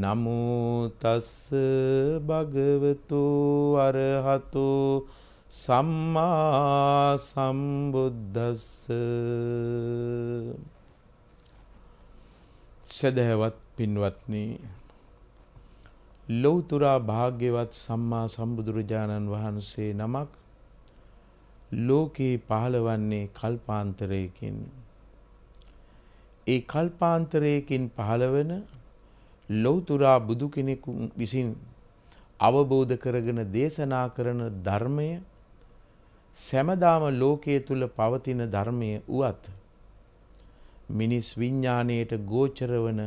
නමෝ තස් භගවතු අරහතු සම්මා සම්බුද්දස්ස සදහවත් පින්වත්නි ලෞතර භාග්‍යවත් සම්මා සම්බුදුරජාණන් වහන්සේ නමක් ලෝකේ පහළවන්නේ කල්පාන්තරයකින් ඒ කල්පාන්තරයකින් පහළවන ලෞතුරා බුදු කෙනෙකු විසින් අවබෝධ කරගෙන දේශනා කරන ධර්මය සැමදාම ලෝකයේ තුල පවතින ධර්මය උවත් මිනිස් විඥාණයට ගෝචර වන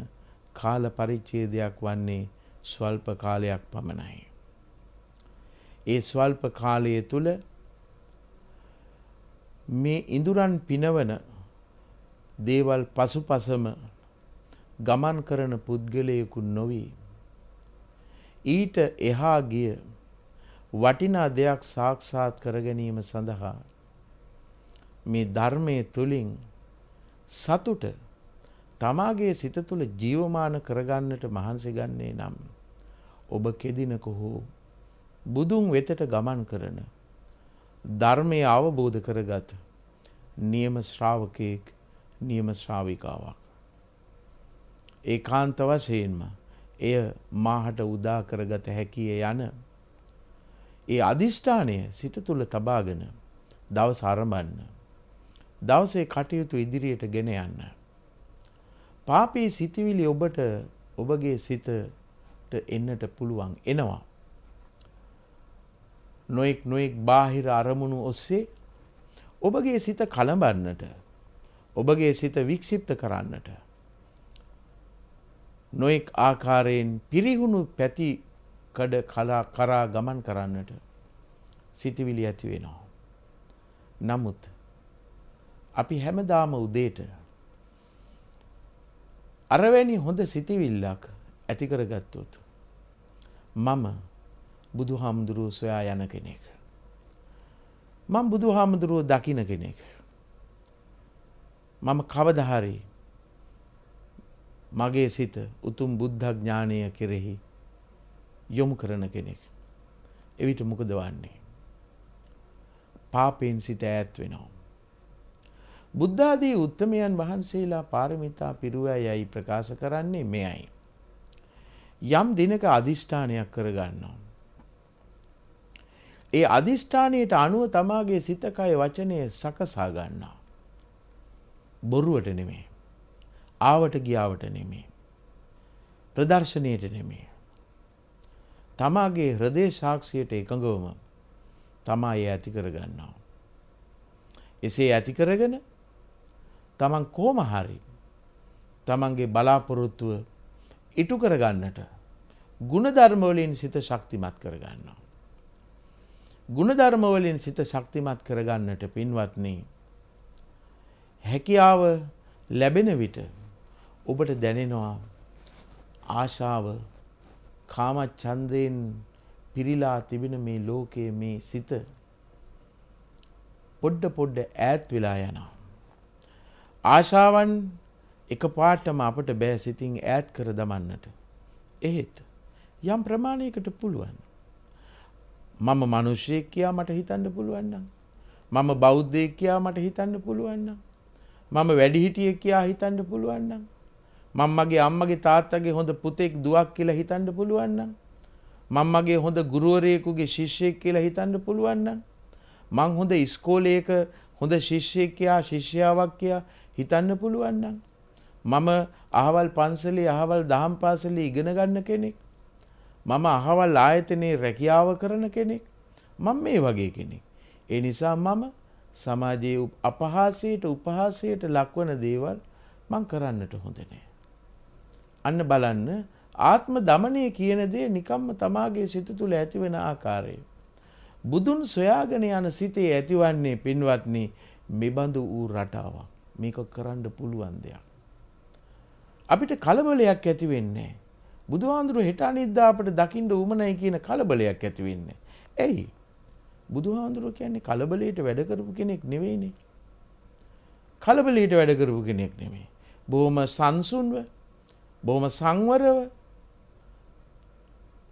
කාල පරිච්ඡේදයක් වන්නේ ස්වල්ප කාලයක් පමණයි. ඒ ස්වල්ප කාලය තුල මේ ඉඳුරන් පිනවන දේවල් පසුපසම ගමන් කරන පුද්ගලයෙකු නොවී ඊට එහා ගිය වටිනා දෙයක් සාක්ෂාත් කර ගැනීම සඳහා මේ ධර්මයේ තුලින් සතුට තමාගේ සිත තුළ ජීවමාන කරගන්නට මහන්සි ගන්නේ නම් ඔබ කෙදිනක හෝ බුදුන් වෙතට ගමන් කරන ධර්මය අවබෝධ කරගත් නියම ශ්‍රාවකයෙක් නියම ශ්‍රාවිකාවක් ඒකාන්ත වශයෙන්ම එය මාහට උදා කරගත හැකිය යන ඒ අදිෂ්ඨානය සිත තුළ තබාගෙන දවස ආරම්භන්න. දවසේ කටයුතු ඉදිරියට ගෙන යන්න. පාපී සිතිවිලි ඔබට ඔබගේ සිතට එන්නට පුළුවන් එනවා. නොයෙක් නොයෙක් බාහිර අරමුණු ඔස්සේ ඔබගේ සිත කලඹන්නට ඔබගේ සිත වික්ෂිප්ත කරන්නට නොයෙක් ආකාරයෙන් පිරිහුණු පැතිකඩ කලා කරා ගමන් කරන්නට සිතිවිලි ඇති වෙනවා. නමුත් අපි හැමදාම උදේට අරවැනි හොඳ සිතිවිල්ලක් ඇති කරගත්තොත් මම බුදුහාමුදුරුව සොයා යන කෙනෙක්. මම බුදුහාමුදුරුව දකින කෙනෙක්. මම කවදාහරි මගේ සිත උතුම් බුද්ධඥානය කෙරෙහි යොමු කරන කෙනෙක්. එවිට මොකද වන්නේ. පාපයෙන් සිත ඈත් වෙනවා. බුද්ධාදී උත්තමයන් වහන්සේලා පාරමිතා පිරුවා යයි ප්‍රකාශ කරන්නේ මෙයයි. යම් දිනක අධිෂ්ඨානයක් කරගන්නවා. ඒ අධිෂ්ඨානයට අනුව තමාගේ සිතකය වචනය සකසා ගන්නවා. බොරුවට නෙමේ. ආවට ගියාවට නෙමේ. ප්‍රදර්ශනයට නෙමේ. තමාගේ හෘදේ සාක්ෂියට එකඟවම තමා ඒ ඇති කරගන්නවා. එසේ ඇති කරගෙන තමන් කොහොම හරි තමන්ගේ බලාපොරොත්තුව ඉටු කරගන්නට ಗುಣධර්මවලින් සිත ශක්තිමත් කරගන්නවා. ಗುಣධර්මවලින් සිත ශක්තිමත් කරගන්නට පින්වත්නි හැකියාව ලැබෙන විට ඔබට දැනෙනවා ආශාව කාමච්ඡන්දයෙන් පිරීලා තිබෙන මේ ලෝකයේ මේ සිත පොඩ පොඩ ඈත් වෙලා යනවා. ආශාවන් එකපාරටම අපට බෑ සිතින් ඈත් කර දමන්නට. එහෙත් යම් ප්‍රමාණයකට පුළුවන්. මම මිනිසෙක් කියා මට හිතන්න පුළුවන් නම් මම බෞද්ධයෙක් කියා මට හිතන්න පුළුවන් නම් මම වැඩිහිටියෙක් කියා හිතන්න පුළුවන් නම් මම මගේ අම්මගේ තාත්තගේ හොඳ පුතෙක් දුවක් කියලා හිතන්න පුළුවන් නම් මම මගේ හොඳ ගුරුවරයෙකුගේ ශිෂ්‍යයෙක් කියලා හිතන්න පුළුවන් නම් මං හොඳ ඉස්කෝලේක හොඳ ශිෂ්‍යයෙක් කියා ශිෂ්‍යාවක් කියා හිතන්න පුළුවන් නම් මම අහවල් පන්සලේ අහවල් දහම් පාසලේ ඉගෙන ගන්න කෙනෙක් මම අහවල් ආයතනයේ රැකියාව කරන කෙනෙක් මම මේ වගේ කෙනෙක්. ඒ නිසා මම සමාජයේ අපහාසයට උපහාසයට ලක්වන දේවල් මං කරන්නට හොඳ නෑ. අන්න බලන්න ආත්ම දමනය කියන දේ නිකම්ම තමාගේ සිත තුළ ඇතිවෙන ආකාරය. බුදුන් සොයාගෙන යන සිතේ ඇතිවන්නේ පින්වත්නි මෙබඳු වූ රටාවක්. මේක කරන්න පුළුවන් දෙයක්. අපිට කලබලයක් ඇති වෙන්නේ. බුදුහාඳුරු හෙට අනිද්දා අපට දකින්න උමනයි කියන කලබලයක් ඇති වෙන්නේ. ඇයි? බුදුහාඳුරු කියන්නේ කලබලයට වැඩ කරපු කෙනෙක් නෙවෙයිනේ. කලබලයට වැඩ කරපු කෙනෙක් නෙමෙයි. බොහොම සංසුන්ව බොහොම සංවරව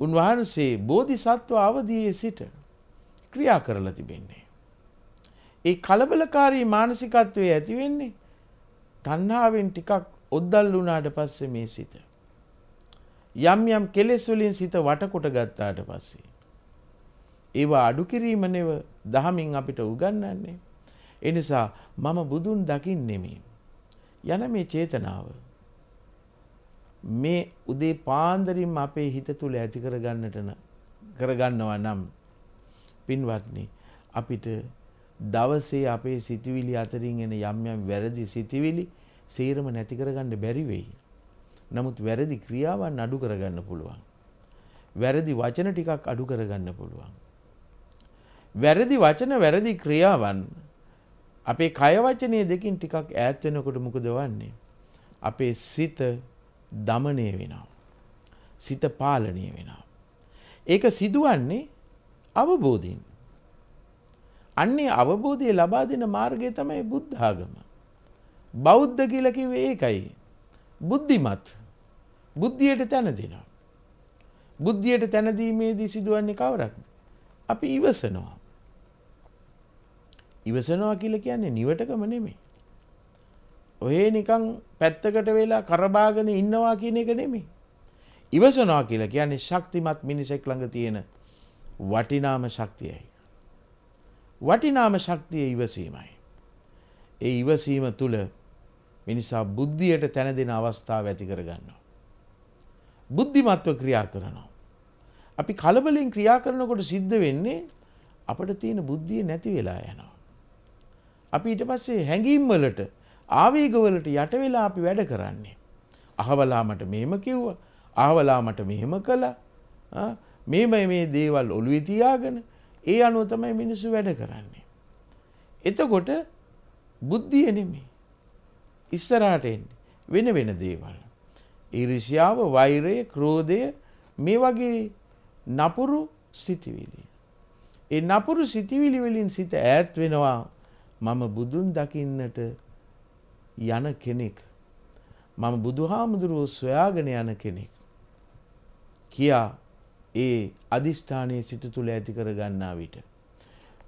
උන්වහන්සේ බෝධිසත්ව අවධයේ සිට ක්‍රියා කරලා තිබෙන්නේ. ඒ කලබලකාරී මානසිකත්වය ඇතිවෙන්නේ තණ්හාවෙන් ටිකක් ඔද්දල් වුණාට පස්සේ මේ සිත. යම් යම් කෙලෙස් වලින් සිත වටකොට ගත්තාට පස්සේ. ඒවා අඩු කිරීම නෙව දහමින් අපිට උගන්වන්නේ. ඒ නිසා මම බුදුන් දකින්නෙමි. යන මේ චේතනාව මේ උදේ පාන්දරින්ම අපේ හිත තුළ ඇති කරගන්නටන කරගන්නවා නම් පින්වත්නි අපිට දවසේ අපේ සිතිවිලි අතරින් එන යම් යම් වැරදි සිතිවිලි සේරම නැති කරගන්න බැරි වෙයි. නමුත් වැරදි ක්‍රියාවන් අඩු කරගන්න පුළුවන්. වැරදි වචන ටිකක් අඩු කරගන්න පුළුවන්. වැරදි වචන වැරදි ක්‍රියාවන් අපේ කය වචනය දෙකින් ටිකක් ඈත් වෙනකොට මොකද වන්නේ? අපේ සිත දමනය වෙනවා. සිත පාලනය වෙනවා. ඒක සිදුවන්නේ අවබෝධයෙන්. අන්නේ අවබෝධය ලබා දෙන මාර්ගය තමයි බුද්ධාගම. බෞද්ධ කියලකිව ඒකයි. බුද්ධිමත් බුද්ධියට තැන දෙනවා. බුද්ධියට තැනදීමේදී සිදුවන්නේ කවරක්. අපි ඉවසනවා. ඉවසනවා කියල කියන්නේ නිවටකම නෙමේ. ඔහේ නිකන් පැත්තකට වෙලා කරබාගෙන ඉන්නවා කියන එක නෙමෙයි. ඉවසනවා කියලා කියන්නේ ශක්තිමත් මිනිසෙක් ළඟ තියෙන වටිනාම ශක්තියයි. වටිනාම ශක්තිය ඉවසීමයි. ඒ ඉවසීම තුළ මිනිසා බුද්ධියට තැන දෙන අවස්ථාව ඇති කරගන්නවා. බුද්ධිමත්ව ක්‍රියා කරනවා. අපි කලබලින් ක්‍රියා කරනකොට සිද්ධ වෙන්නේ අපට තියෙන බුද්ධිය නැති වෙලා යනවා. අපි ඊට පස්සේ හැඟීම් වලට ආවේගවලට යට වෙලා අපි වැඩ කරන්නේ. අහවලා මට මෙහෙම කිව්වා. අහවලා මට මෙහෙම කළා. මේම මේ දේවල් ඔළුවේ තියාගෙන ඒ අනුව තමයි මිනිස්සු වැඩ කරන්නේ. එතකොට බුද්ධිය නෙමෙයි. ඉස්සරහට එන්නේ වෙන වෙන දේවල්. ඊර්ෂ්‍යාව, වෛරය, ක්‍රෝධය මේ වගේ නපුරු සිතිවිලි. ඒ නපුරු සිතිවිලි වලින් සිත ඈත් වෙනවා. මම බුදුන් දකින්නට යන කෙනෙක් මම බුදුහාමුදුරුවෝ සොයාගෙන යන කෙනෙක් කියා ඒ අදිෂ්ඨානයේ සිත තුළ ඇති කර ගන්නා විට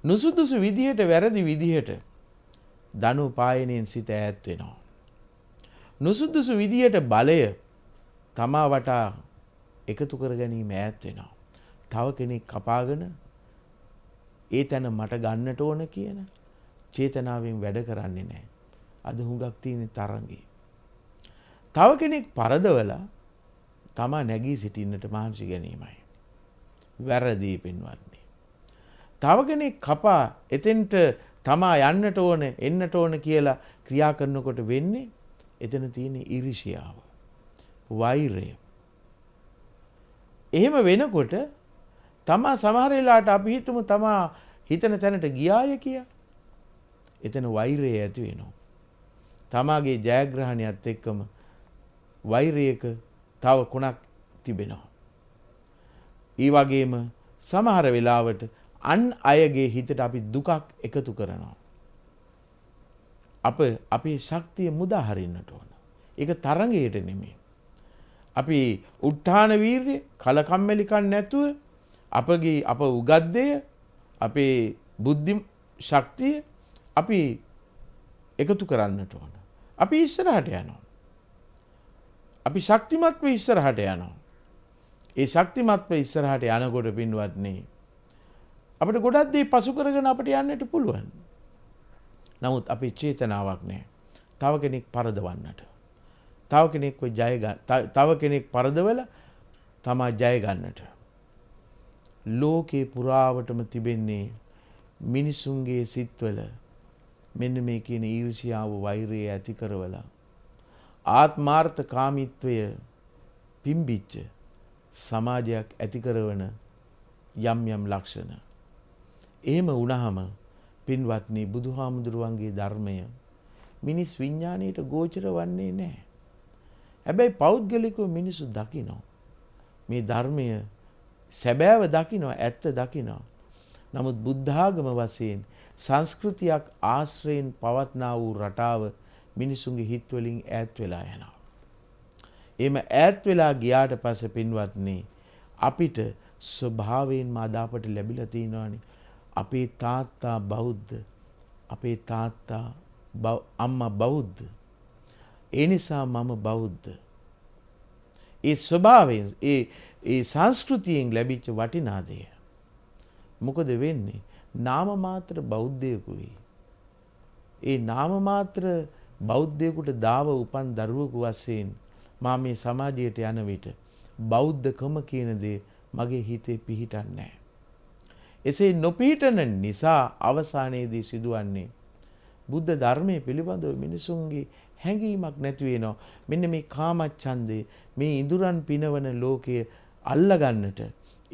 නුසුදුසු විදියට වැරදි විදියට ධනු පායනයෙන් සිත ඈත් වෙනවා නුසුදුසු විදියට බලය තමා වටා එකතු කර ගැනීම ඈත් වෙනවා තව කෙනෙක් කපාගෙන ඒ තැන මට ගන්නට ඕන කියන චේතනාවෙන් වැඩ කරන්නේ නැහැ අද හුඟක් තියෙන තරගේ. තව කෙනෙක් පරදවලා තමා නැගී සිටින්නට මහන්සි ගැනීමයි. වැරදී පෙන්වන්නේ. තව කෙනෙක් කපා එතෙන්ට තමා යන්නට ඕන එන්නට ඕන කියලා ක්‍රියා කරනකොට වෙන්නේ එතන තියෙන ඉරිසියාව. වෛරය. එහෙම වෙනකොට තමා සමහරලාට අපිහිතුම තමා හිතන තැනට ගියාය කිය. එතන වෛරය ඇති වෙනවා. තමාගේ ජයග්‍රහණයත් එක්කම වෛරයක තව කුණක් තිබෙනවා. ඒ වගේම සමහර වෙලාවට අන් අයගේ හිතට අපි දුකක් එකතු කරනවා. අප අපේ ශක්තිය මුදාහරින්නට ඕන. ඒක තරඟයට නෙමෙයි. අපි උත්හාන වීර්ය කලකම්මැලිකම් නැතුව අපගේ අප උගද්දය අපේ බුද්ධි ශක්තිය අපි එකතු කරන්නට ඕන. අපි ඉස්සරහට යනවා. අපි ශක්තිමත්ව ඉස්සරහට යනවා. ඒ ශක්තිමත්ව ඉස්සරහට යනකොට පින්වත්න්නේ. අපට ගොඩක් දේ පසු කරගෙන අපට යන්නට පුළුවන්. නමුත් අපි චේතනාවක් නෑ. තව කෙනෙක් පරදවන්නට. තව කෙනෙක් තව කෙනෙක් පරදවල තමා ජයගන්නට. ලෝකේ පුරාවටම තිබෙන්නේ මිනිසුන්ගේ සිත්වල මෙන්න මේ කියන ඊර්ෂියාව වෛරය ඇති කරවලා ආත්මාර්ථ කාමීත්වය පිම්බිච්ච සමාජයක් ඇති කරවන යම් යම් ලක්ෂණ. එහෙම වුණහම පින්වත්නි බුදුහාමුදුරුවන්ගේ ධර්මය මිනිස් විඤ්ඥානයට ගෝචර වන්නේ නෑ. හැබැයි පෞද්ගලිකව මිනිසු දකිනෝ. මේ ධර්මය සැබෑව දකිනෝ ඇත්ත දකිනෝ. නමුත් බුද්ධාගම වසයෙන් සංස්කෘතියක් ආශ්‍රයෙන් පවත්නා වූ රටාව මිනිසුන්ගේ හිත්වලින් ඈත් වෙලා යනවා. එම ඈත් වෙලා ගියාට පස්සේ පින්වත්නි අපිට ස්වභාවයෙන්ම අදාපට ලැබිලා තියෙනවානේ. අපේ තාත්තා බෞද්ධ. අපේ තාත්තා අම්මා බෞද්ධ. ඒ නිසා මම බෞද්ධ. ඒ ස්වභාවයෙන් ඒ ඒ සංස්කෘතියෙන් ලැබිච්ච වටිනා දේ. මොකද වෙන්නේ? නාම මාත්‍ර බෞද්ධයෙකු වෙයි. ඒ නාම මාත්‍ර බෞද්ධයෙකුට දාව උපන් දරුවෙකු වශයෙන් මා මේ සමාජයට යන විට බෞද්ධකම කියන දේ මගේ හිතේ පිහිටන්නේ නැහැ. එසේ නොපිහිටන නිසා අවසානයේදී සිදුවන්නේ බුද්ධ ධර්මයේ පිළිබඳව මිනිසුන්ගේ හැඟීමක් නැති වෙනවා. මෙන්න මේ කාමච්ඡන්දේ මේ ඉඳුරන් පිනවන ලෝකයේ අල්ලගන්නට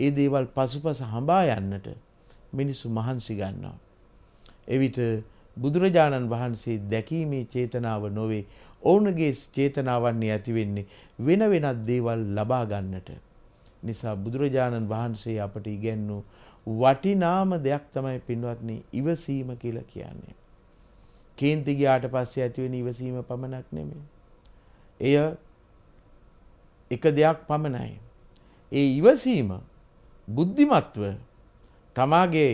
ඒ දේවල් පසුපස හඹා යන්නට මිනිස්සු මහන්සි ගන්නවා. එවිට බුදුරජාණන් වහන්සේ දැකීමේ චේතනාව නොවේ ඔවුනගේ චේතනාවන්නේ ඇතිවෙන්නේ වෙන වෙනත් දේවල් ලබා ගන්නට. නිසා බුදුරජාණන් වහන්සේ අපට ඉගැන්වූ වටිනාම දෙයක් තමයි පින්වත්නි ඉවසීම කියලා කියන්නේ. කේන්ති ගියාට පස්සේ ඇතිවෙන ඉවසීම පමණක් නෙමෙයි. එය එක දෙයක් පමණයි. ඒ ඉවසීම බුද්ධිමත්ව තමාගේ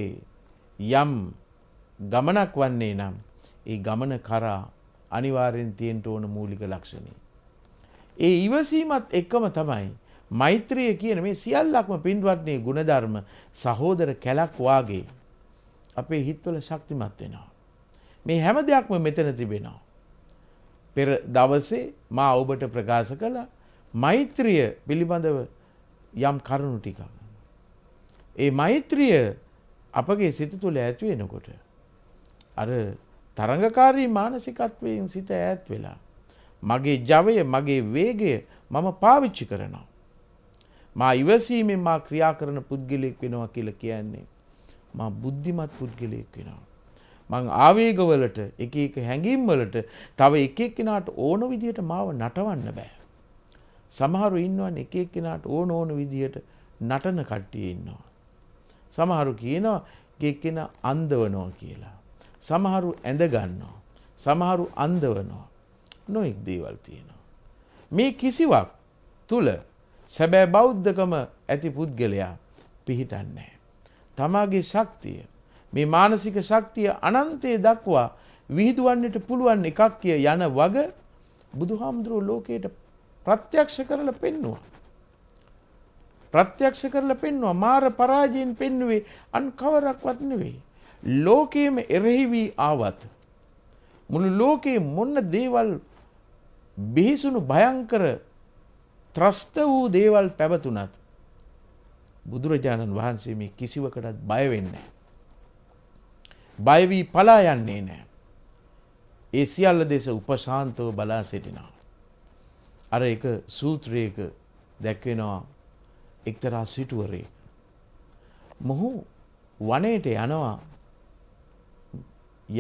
යම් ගමනක් වන්නේ නම් ඒ ගමන කරා අනිවාර්යෙන් තියෙන්න ඕන මූලික ලක්ෂණය. ඒ ඉවසීමත් එක්කම තමයි මෛත්‍රිය කියන මේ සියල්ලක්ම පින්වත්නේ ගුණධර්ම සහෝදර කැලක් වාගේ අපේ හිත්වල ශක්තිමත් වෙනවා. මේ හැම දෙයක්ම මෙතන තිබෙනවා. පෙර දවසේ මා ඔබට ප්‍රකාශ කළ මෛත්‍රිය පිළිබඳව යම් කරුණු ටිකක් ඒ මෛත්‍රිය අපගේ සිත තුළ ඇති වෙනකොට අර තරඟකාරී මානසිකත්වයෙන් සිත ඈත් වෙලා මගේ ජවය මගේ වේගය මම පාවිච්චි කරනවා මා ඉවසීමෙන් මා ක්‍රියා කරන පුද්ගලයෙක් වෙනවා කියලා කියන්නේ මා බුද්ධිමත් පුද්ගලයෙක් වෙනවා මං ආවේගවලට එක එක හැඟීම් වලට තව එක එක්කෙනාට ඕන විදියට මාව නටවන්න බෑ සමහරු ඉන්නවනේ එක එක්කෙනාට ඕන ඕන විදියට නටන කට්ටිය ඉන්නවා සමහරු කියනවා ගෙක්කෙන අන්දවනෝ කියලා. සමහරු ඇඳගන්නවා. සමහරු අන්දවනවා. නොෙක් දේවල් තියෙනවා. මේ කිසිවක් තුළ සැබෑ බෞද්ධකම ඇති පුද්ගලයා පිහිටන්නේ. තමාගේ ශක්තිය මේ මානසික ශක්තිය අනන්තයේ දක්වා විහිදුවන්නට පුළුවන් එකක් කිය යන වග බුදුහාමුදුරුව ලෝකයට ප්‍රත්‍යක්ෂ කරල පෙන්නවා. ප්‍රත්‍යක්ෂ කරලා පෙන්වුවා මාර පරාජයෙන් පෙන්වුවේ අන් කවරක්වත් නෙවෙයි. ලෝකයේම එරෙහි වී ආවත් මුළු ලෝකයේ මොන දේවල් බිහිසුණු භයංකර ත්‍රස්ත වූ දේවල් පැවතුනත් බුදුරජාණන් වහන්සේ මේ කිසිවකටත් බය වෙන්නේ නැහැ. බය වී පලා යන්නේ නැහැ. ඒ සියල්ල දෙස උපශාන්තව බලා සිටිනවා. අර එක සූත්‍රයක දැක්වෙනවා එක්තරා සිටුවරේ. මොහු වනයට යනවා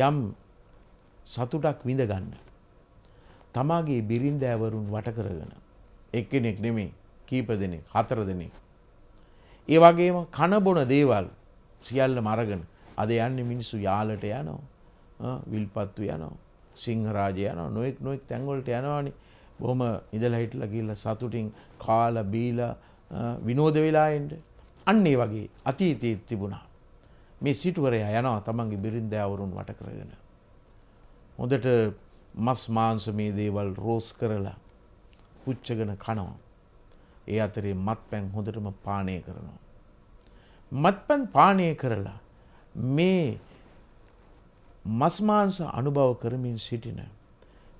යම් සතුටක් විඳගන්න. තමාගේ බිරින්දෑවරුන් වටකරගෙන. එක්කෙනෙක් නෙමේ කීප දෙනෙක් හතර දෙනෙක්. ඒ වගේම කණබොන දේවල් සියල්ල මරගෙන අද යන්න මිනිස්සු යාලට යනවා විල්පත්තු යනවා සිංහරාජය යනවා නොෙක් නොෙක් තැන්වලට යනවානි බොහොම ඉඳලා හිටලා ගිහිල්ලා සතුටින් කාලා බීලා විනෝද වෙලා එන්න. අන්න ඒ වගේ අතීතයේ තිබුණා. මේ සිටුවරයා යනවා තමන්ගේ බිරින්දෑවරුන් වට කරගෙන. හොඳට මස් මාංශ මේ දේවල් රෝස් කරලා පුච්චගෙන කනවා. ඒ අතරේ මත්පැන් හොඳටම පානය කරනවා. මත්පැන් පානය කරලා මේ මස් මාංශ අනුභව කරමින් සිටින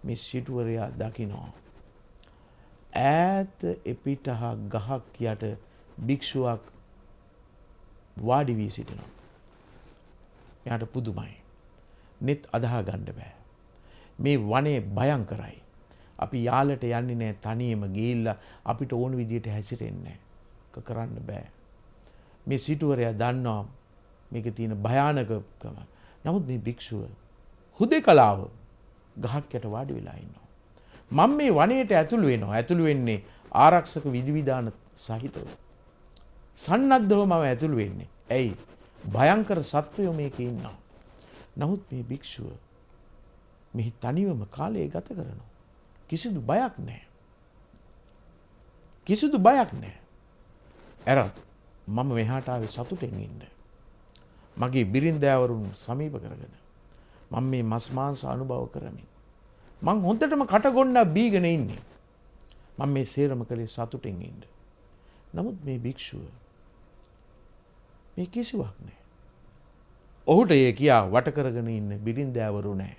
මේ සිටුවරයා දකිනවා. ඈත එපිට හා ගහක් යට භික්ෂුවක් වාඩි වී සිටිනවා. එයාට පුදුමයි. net අදහා ගන්න බෑ. මේ වනේ භයංකරයි. අපි යාලට යන්නේ නැහැ තනියම ගිහිල්ලා අපිට ඕන විදිහට හැසිරෙන්නේ නැහැ. කරන්න බෑ. මේ සිටුවරයා දන්නවා මේකේ තියෙන භයානකකම. නමුත් මේ භික්ෂුව හුදේකලාව ගහක් යට වාඩි වෙලා ඉන්නවා. මම මේ වනයේට ඇතුළු වෙනවා. ඇතුළු වෙන්නේ ආරක්ෂක විධිවිධාන සහිතව. සන්නද්ධව මම ඇතුළු වෙන්නේ. ඇයි? භයංකර සත්වයෝ මේකේ ඉන්නවා. නමුත් මේ භික්ෂුව මෙහි තනිවම කාලය ගත කරනවා. කිසිදු බයක් නැහැ. කිසිදු බයක් නැහැ. එරත් මම මෙහාට ආවේ සතුටෙන් ඉන්න. මගේ බිරින්දෑවරුන් සමීප කරගෙන මම මේ මස් මාංශ අනුභව කරමින් මං හොඳටම කටගොන්නක් බීගෙන ඉන්නේ. මම මේ සේරම කළේ සතුටෙන් ඉන්න. නමුත් මේ භික්ෂුව මේ කිසිවක් නෑ. ඔහුට ඒ කියා වටකරගෙන ඉන්න බිරින්දෑවරු නෑ.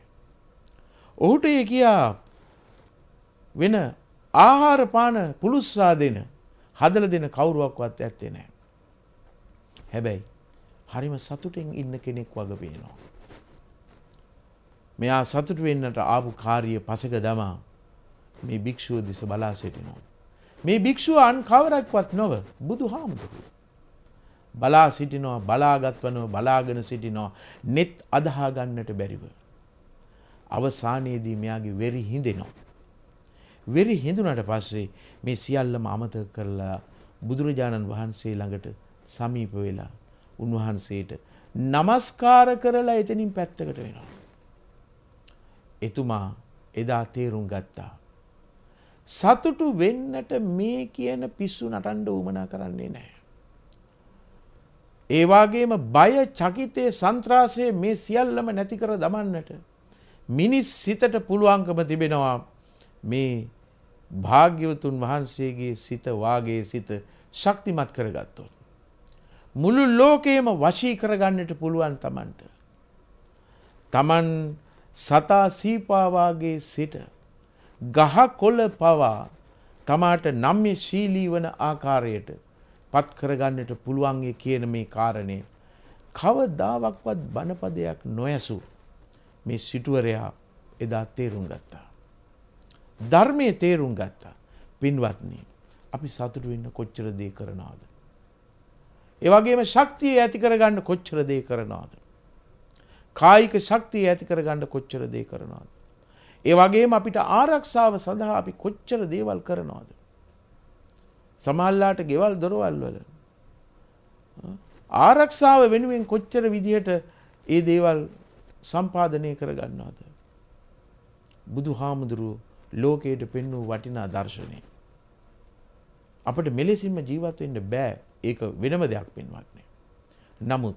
ඔහුට ඒ කියා වෙන ආහාර පාන පුළුස්සා දෙන හදල දෙන කවුරුවක්වත් ඇත්තේ නෑ. හැබැයි හරිම සතුටෙන් ඉන්න කෙනෙක් වග පේනවා. මෙයා සතුට වෙන්නට ආපු කාර්ය පසක දමා මේ භික්ෂුව දෙස බලා සිටිනවා. මේ භික්ෂුවන් කවරක්වත් නොව බුදු හාමුදුරුව. බලා සිටිනවා බලාගත්වනව බලාගෙන සිටිනවා නෙත් අදහාගන්නට බැරිව. අවසානයේදී මෙයාගේ වෙරි හිඳෙනවා. වෙරි හිඳුනට පස්සේ මේ සියල්ලම අමතක කරලා බුදුරජාණන් වහන්සේ ළඟට සමීප වෙලා උන්වහන්සේට নমස්කාර කරලා එතනින් පැත්තකට වෙනවා. එතුමා එදා තේරුම් ගත්තා. සතුටු වෙන්නට මේ කියන පිස්සු නටන්ඩ උමනා කරන්නේ නෑ. ඒවාගේම බය චකිතය සන්ත්‍රාසය මේ සියල්ලම නැති කර දමන්නට. මිනිස් සිතට පුළුවන්කම තිබෙනවා මේ භාග්‍යවතුන් වහන්සේගේ සිතවාගේ සිත ශක්තිමත් කරගත්තොත්. මුළු ලෝකයේම වශී කරගන්නට පුළුවන් තමන්ට. තමන් සතා සීපාවාගේ සිට ගහ කොළ පවා තමාට නම්්‍ය ශීලී වන ආකාරයට පත් කරගන්නට පුළුවන්ගේ කියන මේ කාරණය. කවදාවක්වත් බණපදයක් නොයැසු මේ සිටුවරයා එදා තේරුම් ගත්තා. ධර්මය තේරුම් ගත්තා පින්වත්න්නේ අපි සතුටු වෙන්න කොච්චර දේ කරනාද. ඒවගේම ශක්තිය ඇති කරගන්න කොච්චර දේ කරනාද. කායික ශක්තිය ඇති කරගන්න කොච්චර දේ කරනවාද. ඒ වගේම අපිට ආරක්ෂාව සඳහා අපි කොච්චර දේවල් කරනවාද. සමහල්ලාට ගෙවල් දොරවල් වල ආරක්ෂාව වෙනුවෙන් කොච්චර විදිහට ඒ දේවල් සම්පාදනය කරගන්නවාද. බුදු හාමුදුරුව ලෝකයට පෙන්වූ වටිනා දර්ශනය. අපට මෙලෙසින්ම ජීවත්වෙන්න බෑ ඒක වෙනම දෙයක් පෙන්වන්නේ. නමුත්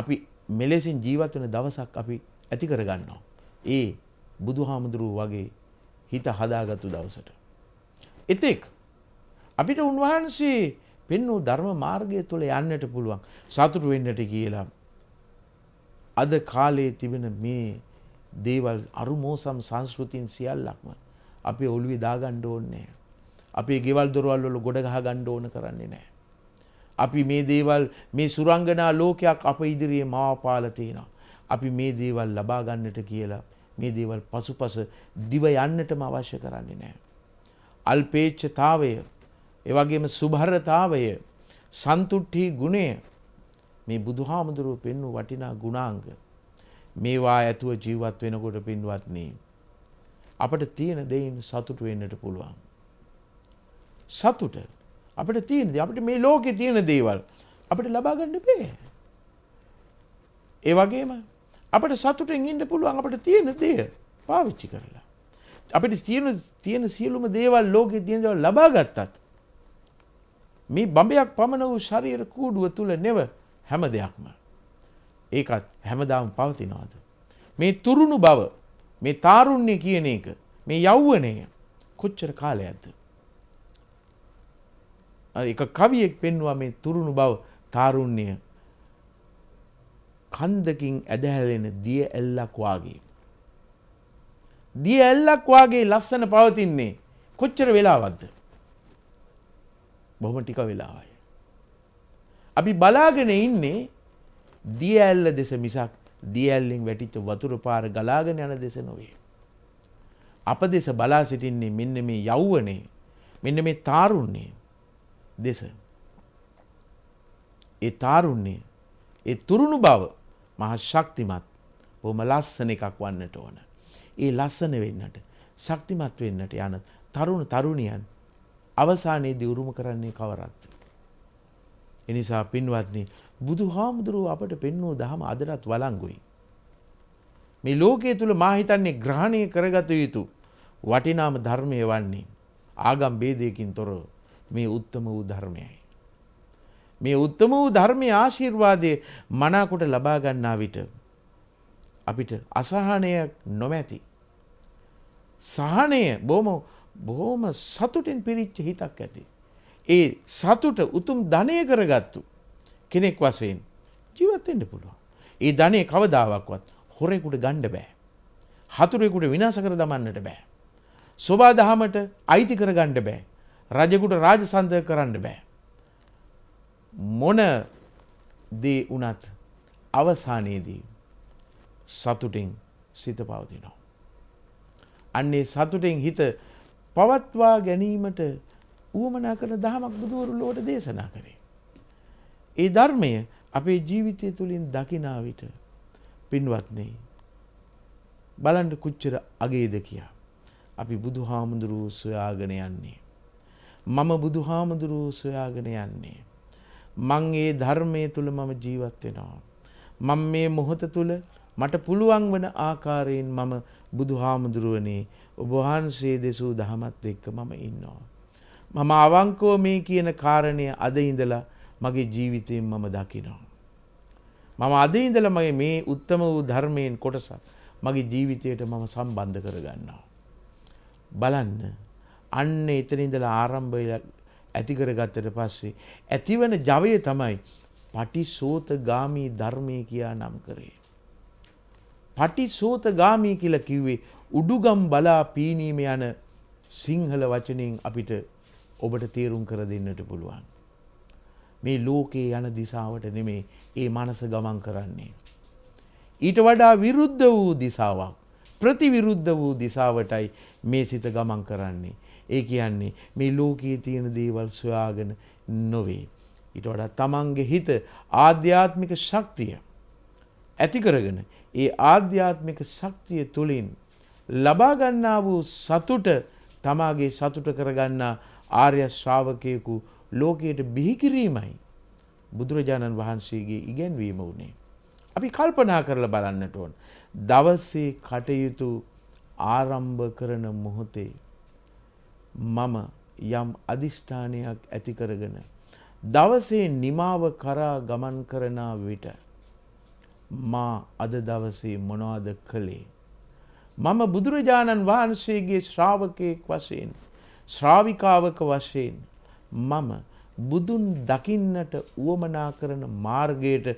අපි මෙලෙසින් ජීවත් වෙන දවසක් අපි ඇති කරගන්නවා. ඒ බුදුහාමුදුරුව වගේ හිත හදාගත්තු දවසට. එතෙක් අපිට උන්වහන්සේ පෙන්වූ ධර්ම මාර්ගය තුළ යන්නට පුළුවන් සතුට වෙන්නට කියලා. අද කාලයේ තිබෙන මේ දේවල් අරුමෝසම් සංස්කෘතින් සියල්ලක්ම අපි ඔළුවේ දාගන්න ඕනේ නැහැ. අපේ ගෙවල් දොරවල් වල ගොඩ ගහ ගන්න ඕන කරන්නේ නැහැ. අපි මේ දේවල් මේ සුරංගනා ලෝකයක් අප ඉදිරියේ මවාපාල තියෙනවා. අපි මේ දේවල් ලබා ගන්නට කියලා මේ දේවල් පසුපස දිව යන්නටම අවශ්‍ය කරන්නේ නැහැ. අල්පේච්ඡතාවය, ඒ වගේම සුභරතාවය, සන්තුට්ටි ගුණය මේ බුදුහාමුදුරුව පෙන්වූ වටිනා ගුණාංග මේවා ඇතුව ජීවත් වෙනකොට පින්වත්නි අපට තියෙන දෙයින් සතුට වෙන්නට පුළුවන්. සතුට අපිට තියෙන දේ අපිට මේ ලෝකේ තියෙන දේවල් අපිට ලබා ගන්න බෑ. ඒ වගේම අපිට සතුටෙන් ඉන්න පුළුවන් අපිට තියෙන දේ පාවිච්චි කරලා. අපිට තියෙන තියෙන සියලුම දේවල් ලෝකේ තියෙන දේවල් ලබා ගත්තත් මේ බඹයක් පමණ වූ ශරීර කූඩුව තුල නෙව හැම දෙයක්ම. ඒකත් හැමදාම පවතිනවාද. මේ තුරුණු බව මේ තාරුණ්‍ය කියන එක මේ යෞවනය කොච්චර කාලයක්ද? එක කවියෙක් පෙන්වා මේ තුරුණු බව තාරුණ්‍ය කන්දකින් ඇදහැලෙන දිය ඇල්ලක් වාගේ. දිය ඇල්ලක් වාගේ ලස්සන පවතින්නේ කොච්චර වෙලාවක්ද? බොහොම ටික වෙලාවයි. අපි බලාගෙන ඉන්නේ දිය ඇල්ල දෙස මිසක් දිය ඇල්ලෙන් වැටිච්ච වතුර පාර ගලාගෙන යන දෙස නොවේ. අප දෙස බලා සිටින්නේ මෙන්න මේ යෞවනේ මෙන්න මේ තාරුණ්‍යය දෙස. ඒ තාරුණ්‍ය ඒ තුරුණු බව මහ ශක්තිමත් බොහොම ලස්සන එකක් වන්නට ඕන. ඒ ලස්සන වෙන්නට ශක්තිමත් වෙන්නට යන තරුණ තරුණියන් අවසානයේදී උරුම කරන්නේ කවරක්ද? එනිසා පින්වත්නි බුදුහාමුදුරුව අපට පෙන්වූ දහම අදටත් වළංගුයි. මේ ලෝකයේ තුල මා හිතන්නේ ග්‍රහණය කරගත යුතු වටිනාම ධර්මය වන්නේ ආගම් ભેදයකින් තොරව මේ උත්තම වූ ධර්මයයි. මේ උත්තම වූ ධර්මය ආශිර්වාදය මනාකොට ලබාගන්නා විට අපිට අසහනයක් නොමැති. සහනය බොම බොහොම සතුටින් පිරිච්ච හිතක් ඇති. ඒ සතුට උතුම් ධනය කරගත්තු කෙනෙක් වසයෙන් ජීවත්වෙන්ට පුළුවන්. ඒ ධනය කවදාවක්වත් හොරෙකුට ගණ්ඩ බෑ. හතුරෙකුට විනාස කර දමන්නට බෑ. සොබා දහමට අයිති කරගණ්ඩ බෑ. රජෙකුට රාජසන්දය කරන්න බෑ. මොන දේ වනත් අවසානයේදී සතුටින් සිත පවතිනවා. අන්නේ සතුටෙන් හිත පවත්වා ගැනීමට ඌමනා කරන දහමක් බුදුවරු ලෝට දේශනා කරේ. ඒ ධර්මය අපේ ජීවිතය තුළින් දකිනාවිට පින්වත්නේ. බලන්ට කුච්චර අගේද කියා. අපි බුදු හාමුදුරුවූ සොයාගෙන යන්නේ. මම බුදු හාමුදුරුව සොයාගෙන යන්නේ. මං ඒ ධර්මය තුළ මම ජීවත් වෙනවා. මං මේ මොහොත තුළ මට පුළුවන් වන ආකාරයෙන් මම බුදු හාමුදුරුවනේ ඔබහන්සේ දෙසූ දහමත් එක්ක මම ඉන්නවා. මම අවංකෝ මේ කියන කාරණය අද ඉඳලා මගේ ජීවිතයෙන් මම දකිනවා. මම අද ඉඳලා මගේ මේ උත්තම වූ ධර්මයෙන් කොටසක් මගේ ජීවිතයට මම සම්බන්ධ කරගන්නවා. බලන්න අන්න එතන ඉඳලා ආරම්භය ඇති කරගත්තට පස්සේ ඇතිවන ජවය තමයි පටිසෝතගාමී ධර්මය කියා නම් කරේ. පටිසෝතගාමී කියලා කිව්වේ උඩුගම් බලා පීනීම යන සිංහල වචනෙන් අපිට ඔබට තේරුම් කර දෙන්නට පුළුවන්. මේ ලෝකේ යන දිසාවට නෙමේ ඒ මනස ගමන් කරන්නේ. ඊට වඩා විරුද්ධ වූ දිසාවක් ප්‍රතිවිරුද්ධ වූ දිසාවටයි මේ සිත ගමන් කරන්නේ. ඒ කියන්නේ මේ ලෝකයේ තියෙන දේවල් සොයාගෙන නොවේ. ඊට වඩා තමන්ගේ හිත ආධ්‍යාත්මික ශක්තිය ඇති කරගෙන ඒ ආධ්‍යාත්මික ශක්තිය තුළින් ලබා ගන්නා වූ සතුට තමාගේ සතුට කරගන්නා ආර්ය ශ්‍රාවකයෙකු ලෝකයට බිහි කිරීමයි බුදුරජාණන් වහන්සේගේ ඉගැන්වීම වුණේ. අපි කල්පනා කරලා බලන්නට ඕන. දවසේ කටයුතු ආරම්භ කරන මොහොතේ මම යම් අධිෂ්ඨානයක් ඇති කරගෙන දවසේ නිමාව කරා ගමන් කරන විට මා අද දවසේ මොනවද කළේ මම බුදුරජාණන් වහන්සේගේ ශ්‍රාවකයෙක් වශයෙන් ශ්‍රාවිකාවක වශයෙන් මම බුදුන් දකින්නට උවමනා කරන මාර්ගයට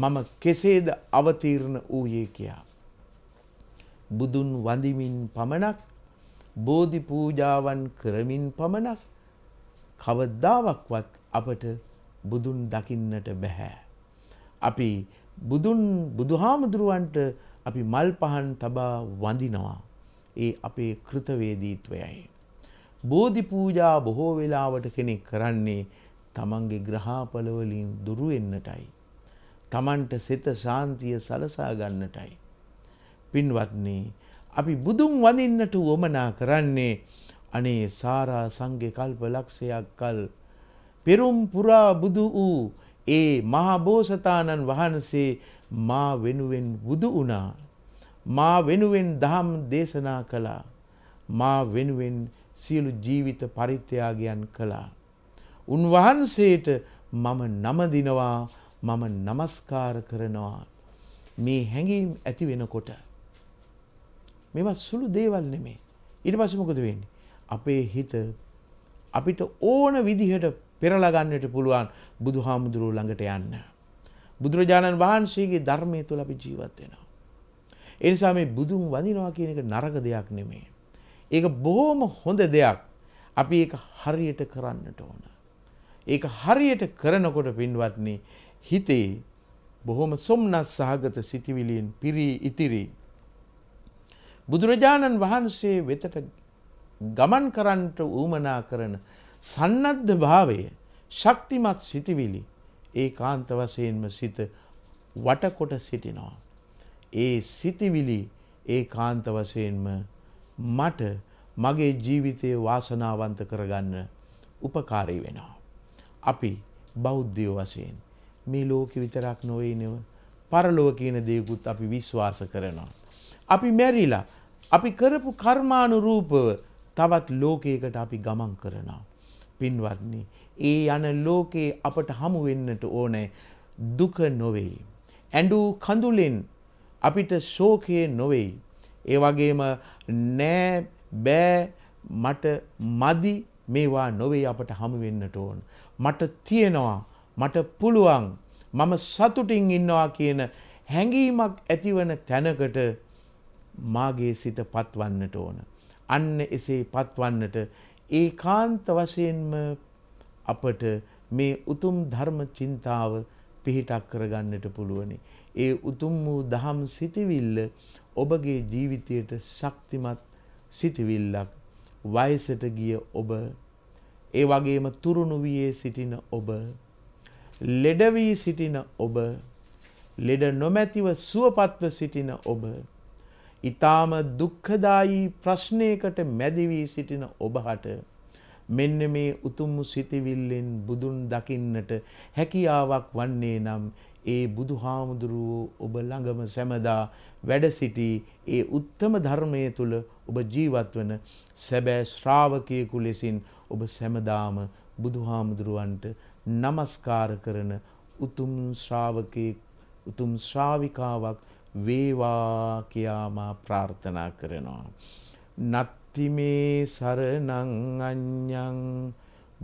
මම කෙසේද අවතීර්ණ වූයේ කියා. බුදුන් වඳිමින් පමණක් බෝධි පූජාවන් කරමින් පමණක් කවදාවක්වත් අපට බුදුන් දකින්නට බැහැ. අපි බුදුන් බුදුහාමුදුරුවන්ට අපි මල් පහන් තබා වඳිනවා. ඒ අපේ කෘතවේදීත්වයයි. බෝධි පූජා බොහෝ වෙලාවට කෙනෙක් කරන්නේ තමන්ගේ ග්‍රහාපලවලින් දුරුවෙන්නටයි. තමන්ට සෙත ශාන්තිය සලසා ගන්නටයි. පින්වත්න්නේ අපි බුදුන් වඳින්නට වොමනා කරන්නේ අනේ සාරා සංඝ කල්ප ලක්ෂයක් කල් පෙරුම් පුරා බුදු වූ ඒ මහබෝසතාණන් වහන්සේ මා වෙනුවෙන් බුදු වුණා මා වෙනුවෙන් දහම් දේශනා කළා මා වෙනුවෙන් සියලු ජීවිත පරිත්‍යාගයන් කළා උන්වහන්සේට මම නමදිනවා මම නමස්කාර කරනවා මේ හැඟීම් ඇති වෙනකොට මේවා සුළු දේවල් නෙමේ. ඊට පස්සේ මොකද වෙන්නේ? අපේ හිත අපිට ඕන විදිහට පෙරලා ගන්නට පුළුවන් බුදුහාමුදුරුවෝ ළඟට යන්න. බුදුරජාණන් වහන්සේගේ ධර්මයේ තුල අපි ජීවත් වෙනවා. ඒ නිසා මේ බුදුන් වඳිනවා කියන එක නරක දෙයක් නෙමේ. ඒක බොහොම හොඳ දෙයක්. අපි ඒක හරියට කරන්නට ඕන. ඒක හරියට කරනකොට පින්වත්නි හිතේ බොහොම සොම්නස් සහගත සිතිවිලියෙන් පිරී ඉතිරී බුදුරජාණන් වහන්සේ වෙතට ගමන් කරන්නට ඌමනා කරන සන්නද්ධ භාවය ශක්තිමත් සිතිවිලි ඒ කාන්ත වසයෙන්ම සිත වටකොට සිටිනවා. ඒ සිතිවිලි ඒ කාන්ත වසයෙන්ම මට මගේ ජීවිතය වාසනාවන්ත කරගන්න උපකාරී වෙනවා. අපි බෞද්ධයෝ වසයෙන් මේ ලෝක විතරක් නොවේනෙව පරලොව කියන දෙයකුත් අපි විශ්වාස කරනවා. අපි මැරිලා අපි කරපු කර්මානුරූපව තවත් ලෝකයකට අපි ගමන් කරනවා. පින්වත්නි, ඒ යන ලෝකේ අපට හමු වෙන්නට ඕනේ දුක නොවේ. ඇඬු කඳුලෙන් අපිට ශෝකය නොවේ. ඒ වගේම නෑ බෑ මට මදි මේවා නොවේ අපට හමු වෙන්නට ඕන. මට තියෙනවා, මට පුළුවන්, මම සතුටින් ඉන්නවා කියන හැඟීමක් ඇතිවන තැනකට මාගේ සිත පත්වන්නට ඕන. අන්න එසේ පත්වන්නට ඒකාන්ත වශයෙන්ම අපට මේ උතුම් ධර්ම චින්තාව පිහිටක් කරගන්නට පුළුවනි. ඒ උතුම් වූ දහම් සිතිවිල්ල ඔබගේ ජීවිතයට ශක්තිමත් සිතිවිල්ලක් වයසට ගිය ඔබ ඒ වගේම තුරුණු වියේ සිටින ඔබ ලෙඩ වී සිටින ඔබ ලෙඩ නොමැතිව සුවපත්ව සිටින ඔබ ඊ타ම දුක්ඛදායි ප්‍රශ්නයකට මැදි වී සිටින ඔබට මෙන්න මේ උතුම් සිතිවිල්ලෙන් බුදුන් දකින්නට හැකියාවක් වන්නේ නම් ඒ බුදුහාමුදුරුවෝ ඔබ ළඟම සැමදා වැඩ සිටි ඒ උත්තම ධර්මයේ තුල ඔබ ජීවත් වන සැබෑ ශ්‍රාවකයෙකු ලෙසින් ඔබ සැමදාම බුදුහාමුදුරුවන්ට নমස්කාර කරන උතුම් ශ්‍රාවකේ උතුම් ශ්‍රාවිකාවක් වේවා කියාමා ප්‍රාර්ථනා කරනවා. නත්ති මේ සරණං අඤ්ඤං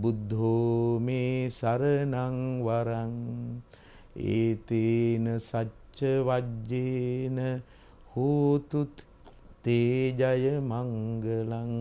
බුද්ධෝ මේ සරණං වරං ඒතේන සච්ච වජ්ජේන හෝතු තේජය මංගලං